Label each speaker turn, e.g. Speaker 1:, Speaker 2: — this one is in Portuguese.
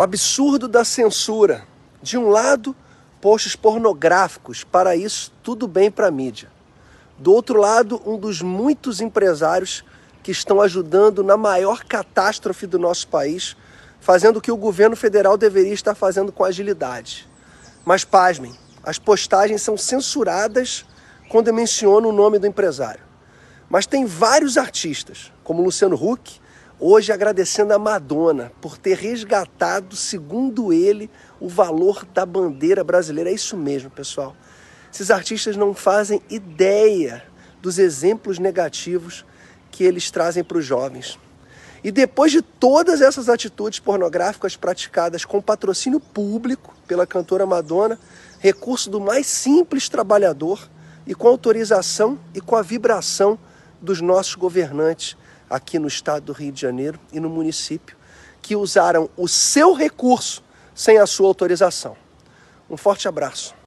Speaker 1: O absurdo da censura. De um lado, posts pornográficos, para isso tudo bem para a mídia. Do outro lado, um dos muitos empresários que estão ajudando na maior catástrofe do nosso país, fazendo o que o governo federal deveria estar fazendo com agilidade. Mas pasmem, as postagens são censuradas quando menciono o nome do empresário. Mas tem vários artistas, como Luciano Huck, Hoje agradecendo a Madonna por ter resgatado, segundo ele, o valor da bandeira brasileira. É isso mesmo, pessoal. Esses artistas não fazem ideia dos exemplos negativos que eles trazem para os jovens. E depois de todas essas atitudes pornográficas praticadas com patrocínio público pela cantora Madonna, recurso do mais simples trabalhador e com autorização e com a vibração dos nossos governantes aqui no estado do Rio de Janeiro e no município que usaram o seu recurso sem a sua autorização. Um forte abraço.